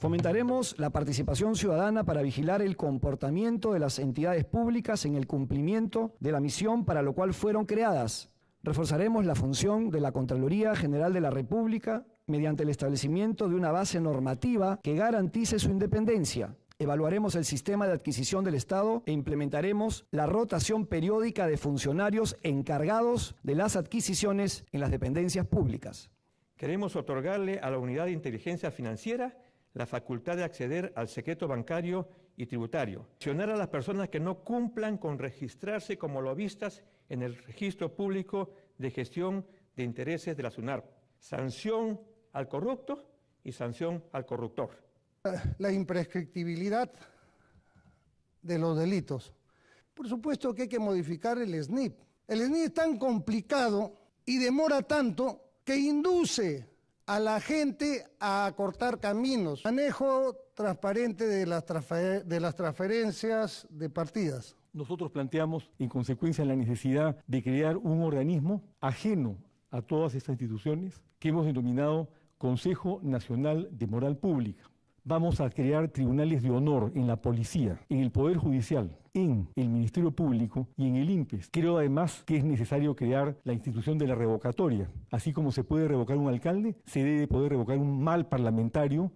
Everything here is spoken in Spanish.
Fomentaremos la participación ciudadana para vigilar el comportamiento de las entidades públicas en el cumplimiento de la misión para lo cual fueron creadas. Reforzaremos la función de la Contraloría General de la República mediante el establecimiento de una base normativa que garantice su independencia. Evaluaremos el sistema de adquisición del Estado e implementaremos la rotación periódica de funcionarios encargados de las adquisiciones en las dependencias públicas. Queremos otorgarle a la Unidad de Inteligencia Financiera la facultad de acceder al secreto bancario y tributario, sancionar a las personas que no cumplan con registrarse como lobistas en el registro público de gestión de intereses de la SUNAR, sanción al corrupto y sanción al corruptor. La imprescriptibilidad de los delitos. Por supuesto que hay que modificar el SNIP. El SNIP es tan complicado y demora tanto que induce a la gente a cortar caminos. Manejo transparente de las, de las transferencias de partidas. Nosotros planteamos, en consecuencia, la necesidad de crear un organismo ajeno a todas estas instituciones que hemos denominado Consejo Nacional de Moral Pública. Vamos a crear tribunales de honor en la policía, en el Poder Judicial, en el Ministerio Público y en el INPES. Creo además que es necesario crear la institución de la revocatoria. Así como se puede revocar un alcalde, se debe poder revocar un mal parlamentario